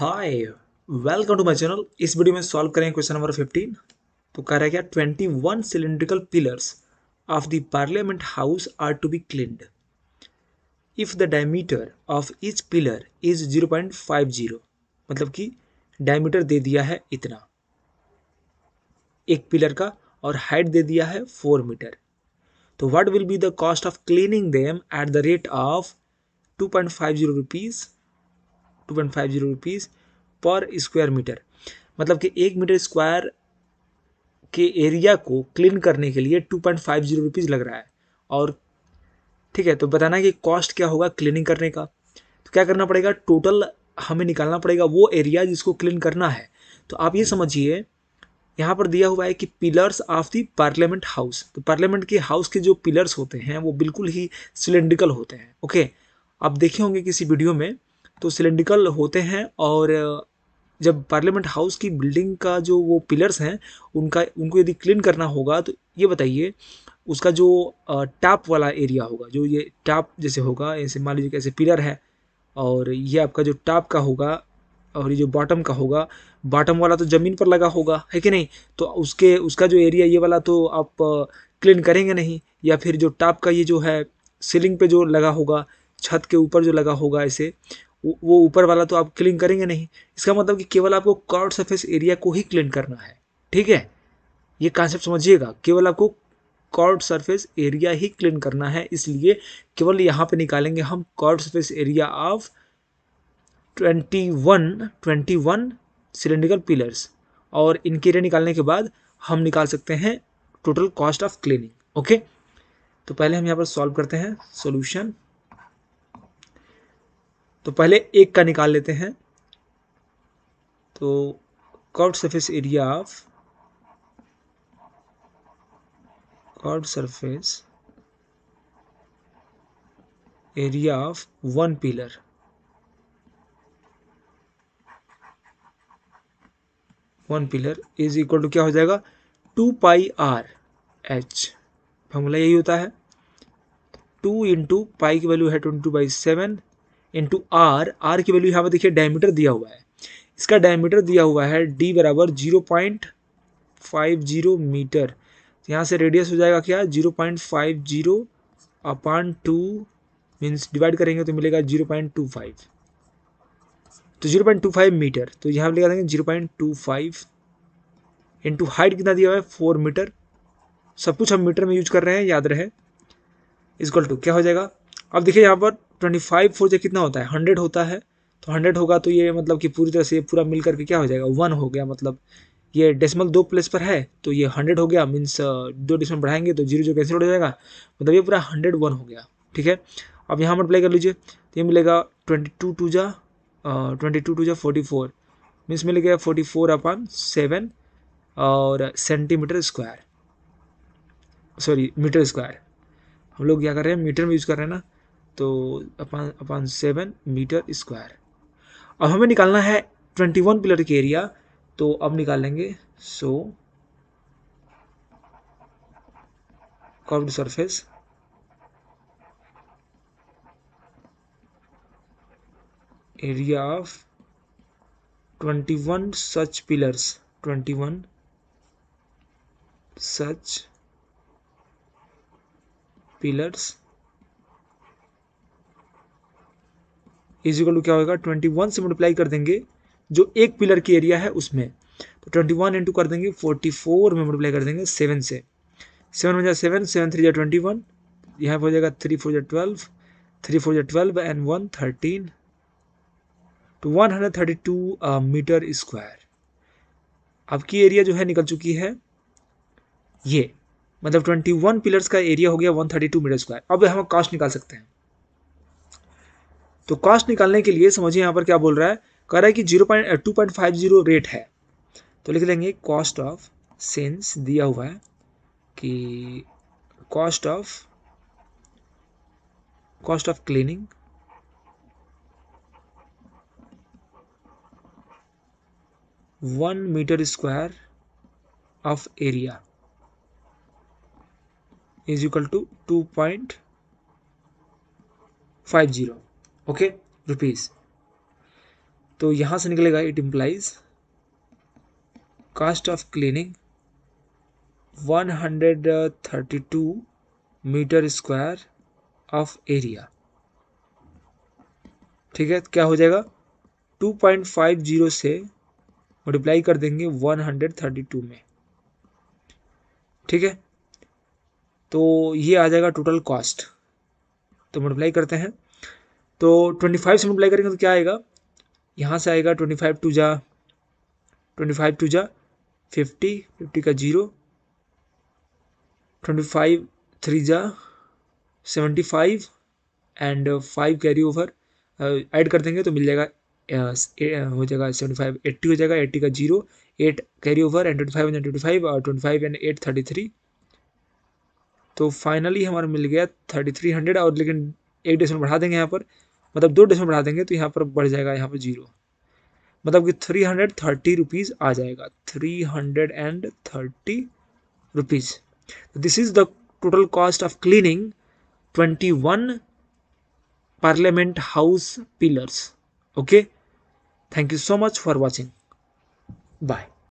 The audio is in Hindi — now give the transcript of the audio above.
hi welcome to my channel इस वीडियो में सॉल्व करेंगे क्वेश्चन नंबर 15 तो कह रहा है क्या 21 cylindrical pillars of the parliament house are to be cleaned if the diameter of each pillar is 0.50 मतलब कि डायमीटर दे दिया है इतना एक पिलर का और हाइट दे दिया है फोर मीटर तो what will be the cost of cleaning them at the rate of 2.50 point two point five zero rupees per square metre मतलब कि एक मीटर स्क्वायर के एरिया को क्लीन करने के लिए two point five zero rupees लग रहा है और ठीक है तो बताना कि कॉस्ट क्या होगा क्लीनिंग करने का तो क्या करना पड़ेगा टोटल हमें निकालना पड़ेगा वो एरिया जिसको क्लीन करना है तो आप ये समझिए यहाँ पर दिया हुआ है कि pillars of the parliament house तो पार्लियामेंट के हाउस के जो पिलर्स होते हैं वो बिल्कुल ही सिलेंड्रिकल होते हैं ओके आप देखे होंगे किसी वीडियो में तो सिलेंड्रिकल होते हैं और जब पार्लियामेंट हाउस की बिल्डिंग का जो वो पिलर्स हैं उनका उनको यदि क्लीन करना होगा तो ये बताइए उसका जो टैप वाला एरिया होगा जो ये टैप जैसे होगा ऐसे मान लीजिए कैसे पिलर है और ये आपका जो टैप का होगा और ये जो बॉटम का होगा बॉटम वाला तो ज़मीन पर लगा होगा है कि नहीं तो उसके उसका जो एरिया ये वाला तो आप क्लीन करेंगे नहीं या फिर जो टॉप का ये जो है सीलिंग पे जो लगा होगा छत के ऊपर जो लगा होगा ऐसे वो ऊपर वाला तो आप क्लीन करेंगे नहीं इसका मतलब कि केवल आपको क्राउड सरफेस एरिया को ही क्लीन करना है ठीक है ये कॉन्सेप्ट समझिएगा केवल आपको कॉर्ड सरफेस एरिया ही क्लीन करना है इसलिए केवल यहाँ पे निकालेंगे हम curved surface area of 21 21 cylindrical pillars और इनके एरिया निकालने के बाद हम निकाल सकते हैं total cost of cleaning okay तो पहले हम यहाँ पर सॉल्व करते हैं सोल्यूशन तो पहले एक का निकाल लेते हैं तो curve surface area of curve surface area of one pillar one pillar is equal to क्या हो जाएगा two pi R H formula यही होता है टू इंटू पाई की वैल्यू है twenty two by seven into R R की वैल्यू यहाँ पर देखिए डायमीटर दिया हुआ है इसका डायमीटर दिया हुआ है डी बराबर zero point five zero metre यहाँ से रेडियस हो जाएगा क्या zero point five zero upon two means divide करेंगे तो मिलेगा जीरो पॉइंट टू फाइव तो zero point two five metre तो यहाँ पर लिखा देंगे zero point two five into height कितना दिया हुआ है फोर मीटर सब कुछ हम मीटर में यूज कर रहे हैं याद रहे इजकल टू क्या हो जाएगा अब देखिए यहाँ पर ट्वेंटी फाइव फोर से कितना होता है हंड्रेड होता है तो हंड्रेड होगा तो ये मतलब कि पूरी तरह से ये पूरा मिल करके क्या हो जाएगा वन हो गया मतलब ये डेसिमल दो प्लेस पर है तो ये हंड्रेड हो गया मीन्स uh, दो डेसिमल बढ़ाएंगे तो जीरो जो कैंसिल हो जाएगा मतलब ये पूरा हंड्रेड वन हो गया ठीक है अब यहाँ पर अप्लाई कर लीजिए तो ये मिलेगा ट्वेंटी टू टू जा ट्वेंटी टू टू जा फोर्टी फोर मीन्स मिल गया फोर्टी फोर अपॉन सेवन और centimetre square sorry metre square हम लोग क्या कर रहे हैं मीटर में यूज़ कर रहे हैं ना तो अपन अपन सेवन मीटर स्क्वायर अब हमें निकालना है ट्वेंटी वन पिलर के एरिया तो अब निकाल लेंगे so curved surface area of twenty one such pillars twenty one such pillars is equal two क्या होगा ट्वेंटी वन से मल्टीप्लाई कर देंगे जो एक पिलर की एरिया है उसमें तो ट्वेंटी वन इंटू कर देंगे फोर्टी फोर में मल्टीप्लाई कर देंगे सेवन से सेवन में जाए सेवन सेवन थ्री जा ट्वेंटी वन यहाँ पर हो जाएगा थ्री फोर जा ट्वेल्व थ्री फोर जा twelve and one thirteen two one hundred thirty two metre square आपकी एरिया जो है निकल चुकी है ये मतलब ट्वेंटी वन पिलर्स का एरिया हो गया one thirty two metre square अब हम कास्ट निकाल सकते हैं तो कॉस्ट निकालने के लिए समझिए यहाँ पर क्या बोल रहा है कह रहा है कि zero point two point five zero rate है तो लिख लेंगे कॉस्ट ऑफ सेंस दिया हुआ है कि cost of cost of cleaning one metre square of area is equal to two point five zero okay rupees तो यहाँ से निकलेगा it implies cost of cleaning 132 metre square of area ठीक है क्या हो जाएगा 2.50 से मल्टीप्लाई कर देंगे 132 में ठीक है तो ये आ जाएगा टोटल कॉस्ट तो मल्टीप्लाई करते हैं तो ट्वेंटी फाइव से मल्टीप्लाई करेंगे तो क्या आएगा यहाँ से आएगा ट्वेंटी फाइव टू जा ट्वेंटी फाइव टू जा फिफ्टी फिफ्टी का जीरो ट्वेंटी फाइव थ्री जा seventy five and five carry over add कर देंगे तो मिल जाएगा uh, हो जाएगा सेवेंटी फाइव एट्टी हो जाएगा एट्टी का zero eight carry over and twenty five and twenty five और twenty five and eight thirty three तो फाइनली हमारा मिल गया थर्टी थ्री हंड्रेड और लेकिन एक डेसिमल बढ़ा देंगे यहाँ पर मतलब दो डेसिमल बढ़ा देंगे तो यहाँ पर बढ़ जाएगा यहाँ पर जीरो मतलब कि थ्री हंड्रेड थर्टी रुपीज़ आ जाएगा three hundred and thirty rupees this is the total cost of cleaning twenty one parliament house pillars okay thank you so much for watching bye